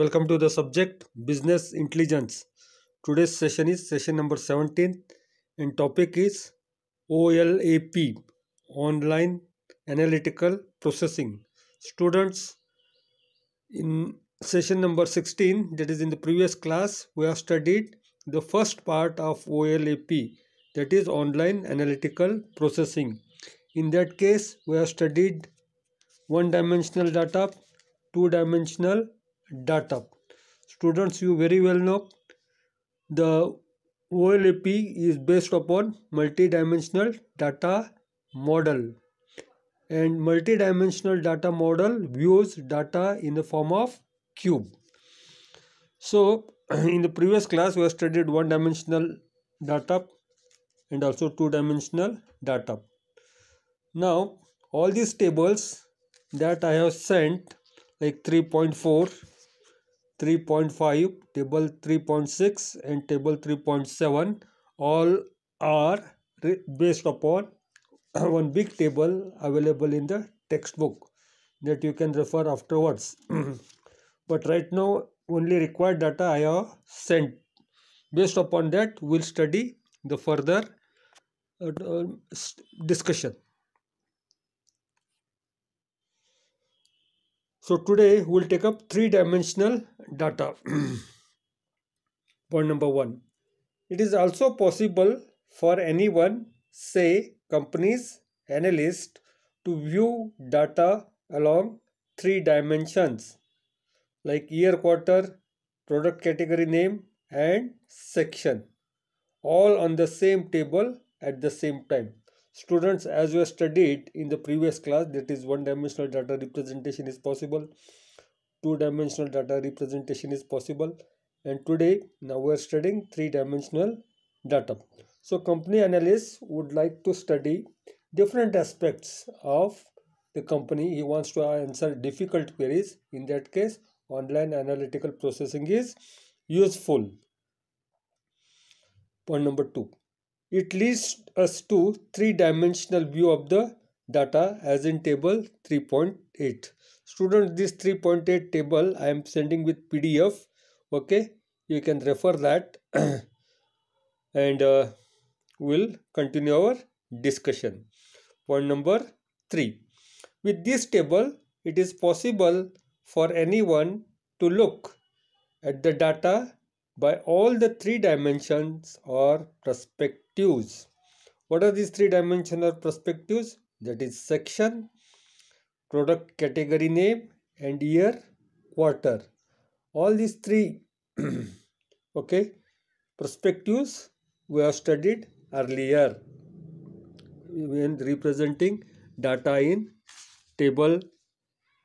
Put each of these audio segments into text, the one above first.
welcome to the subject business intelligence today's session is session number 17 and topic is olap online analytical processing students in session number 16 that is in the previous class we have studied the first part of olap that is online analytical processing in that case we have studied one dimensional data two dimensional data. Students, you very well know the OLAP is based upon multidimensional data model and multidimensional data model views data in the form of cube. So in the previous class we have studied one dimensional data and also two dimensional data. Now all these tables that I have sent like 3.4 3.5 table 3.6 and table 3.7 all are based upon one big table available in the textbook that you can refer afterwards but right now only required data I have sent based upon that we'll study the further uh, uh discussion So today we will take up three-dimensional data. Point number one. It is also possible for anyone, say companies, analyst, to view data along three dimensions like year, quarter, product category name and section all on the same table at the same time. Students, as we studied in the previous class, that is one-dimensional data representation is possible, two-dimensional data representation is possible, and today now we are studying three-dimensional data. So company analyst would like to study different aspects of the company. He wants to answer difficult queries. In that case, online analytical processing is useful. Point number two it leads us to three-dimensional view of the data as in table 3.8. Students, this 3.8 table I am sending with PDF. Okay, you can refer that and uh, we'll continue our discussion. Point number 3. With this table, it is possible for anyone to look at the data by all the three dimensions or perspective perspectives. What are these three dimensional perspectives? That is section, product category name and year, quarter. All these three okay, perspectives we have studied earlier when representing data in table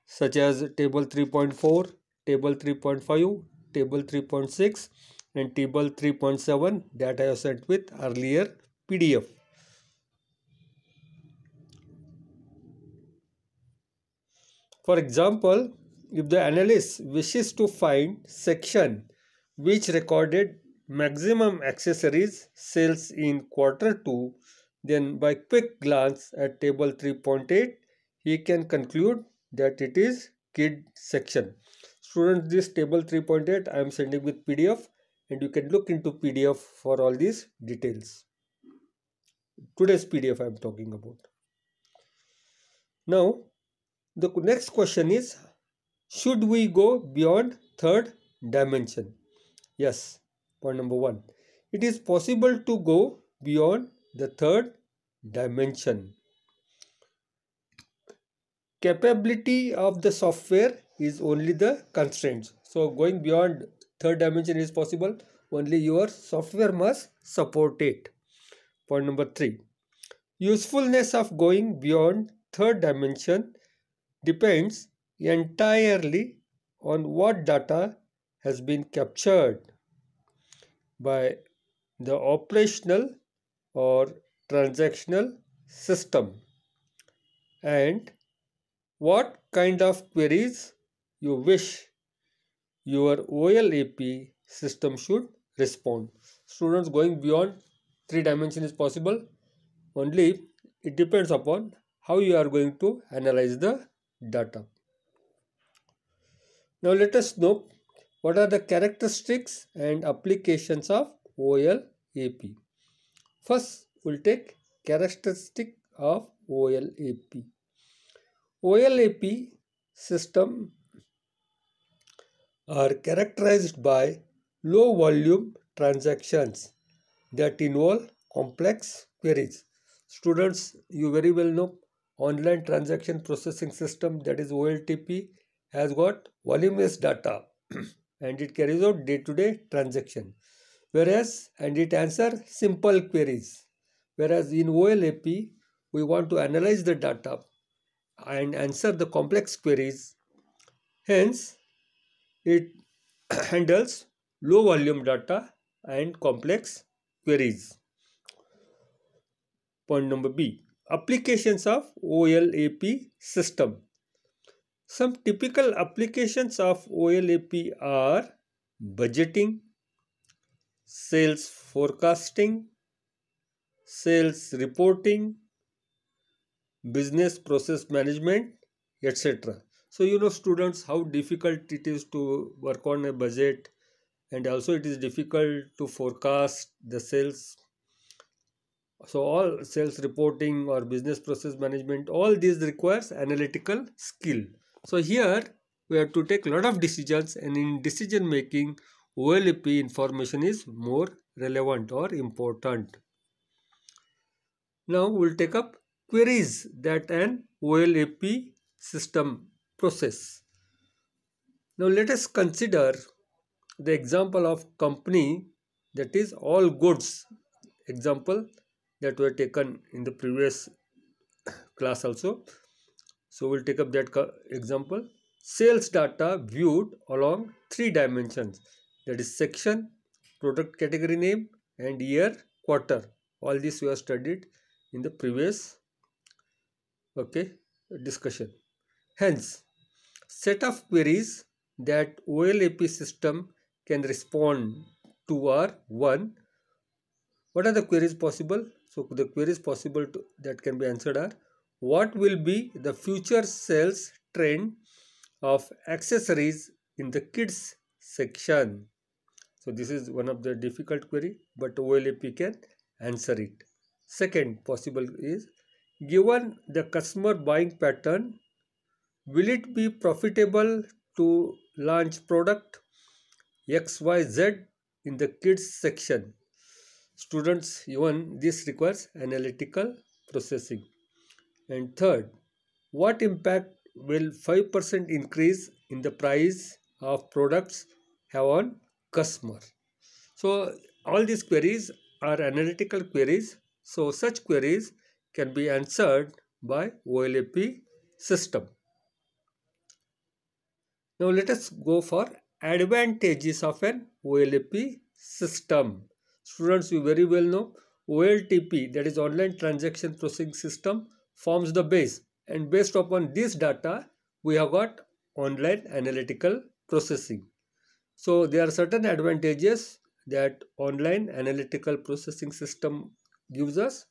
such as table 3.4, table 3.5, table 3.6 and table 3.7 that I have sent with earlier PDF. For example, if the analyst wishes to find section which recorded maximum accessories sales in quarter 2, then by quick glance at table 3.8, he can conclude that it is kid section. Students, this table 3.8 I am sending with PDF and you can look into PDF for all these details. Today's PDF I am talking about. Now, the next question is, should we go beyond third dimension? Yes, point number one. It is possible to go beyond the third dimension. Capability of the software is only the constraints. So going beyond third dimension is possible only your software must support it point number 3 usefulness of going beyond third dimension depends entirely on what data has been captured by the operational or transactional system and what kind of queries you wish your OLAP system should respond. Students going beyond three dimension is possible only it depends upon how you are going to analyze the data. Now let us know what are the characteristics and applications of OLAP. First we'll take characteristic of OLAP. OLAP system are characterized by low volume transactions that involve complex queries. Students, you very well know online transaction processing system that is OLTP has got voluminous data and it carries out day-to-day -day transaction whereas and it answer simple queries whereas in OLAP we want to analyze the data and answer the complex queries hence it handles low volume data and complex queries. Point number B. Applications of OLAP system. Some typical applications of OLAP are budgeting, sales forecasting, sales reporting, business process management, etc so you know students how difficult it is to work on a budget and also it is difficult to forecast the sales so all sales reporting or business process management all these requires analytical skill so here we have to take a lot of decisions and in decision making olp information is more relevant or important now we'll take up queries that an olap system process. Now let us consider the example of company that is all goods example that were taken in the previous class also. So we'll take up that example. Sales data viewed along three dimensions that is section, product category name and year, quarter. All this we have studied in the previous okay discussion. Hence, set of queries that OLAP system can respond to are 1. What are the queries possible? So the queries possible to, that can be answered are what will be the future sales trend of accessories in the kids section? So this is one of the difficult query but OLAP can answer it. Second possible is given the customer buying pattern will it be profitable to launch product xyz in the kids section students even this requires analytical processing and third what impact will 5% increase in the price of products have on customer so all these queries are analytical queries so such queries can be answered by olap system now let us go for advantages of an OLAP system. Students, you very well know OLTP that is online transaction processing system forms the base and based upon this data we have got online analytical processing. So there are certain advantages that online analytical processing system gives us.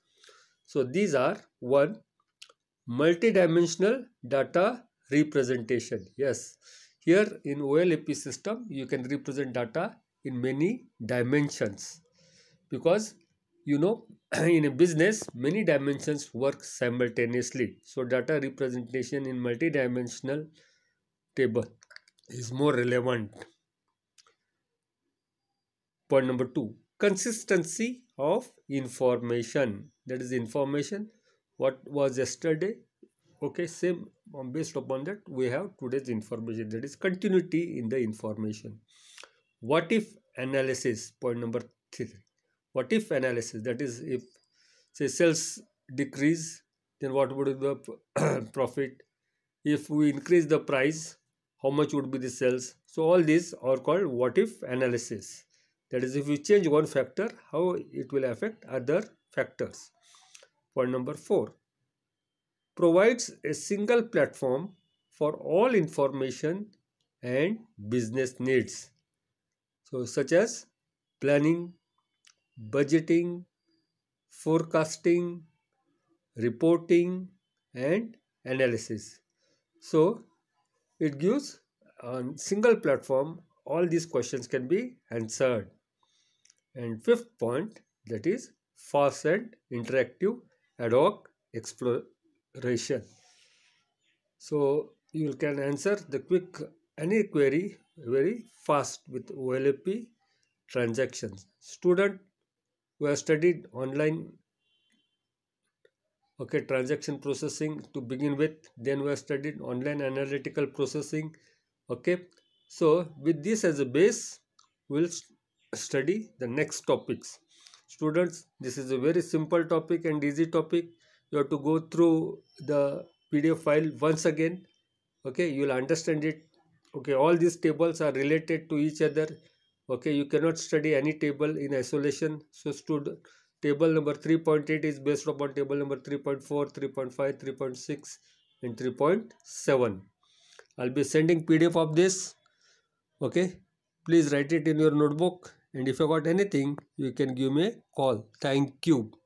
So these are one multidimensional data representation. Yes, here in OLAP system, you can represent data in many dimensions because you know in a business many dimensions work simultaneously so data representation in multidimensional table is more relevant point number 2 consistency of information that is information what was yesterday okay same um, based upon that we have today's information that is continuity in the information what if analysis point number three what if analysis that is if say sales decrease then what would be the profit if we increase the price how much would be the sales so all these are called what if analysis that is if you change one factor how it will affect other factors point number four provides a single platform for all information and business needs so such as planning budgeting forecasting reporting and analysis so it gives on single platform all these questions can be answered and fifth point that is fast and interactive ad hoc explore ration. So you can answer the quick any query very fast with OLAP transactions. Student who have studied online okay transaction processing to begin with then we have studied online analytical processing okay so with this as a base we'll study the next topics students this is a very simple topic and easy topic you have to go through the pdf file once again okay you will understand it okay all these tables are related to each other okay you cannot study any table in isolation so student, table number 3.8 is based upon table number 3.4 3.5 3.6 and 3.7 i'll be sending pdf of this okay please write it in your notebook and if you got anything you can give me a call thank you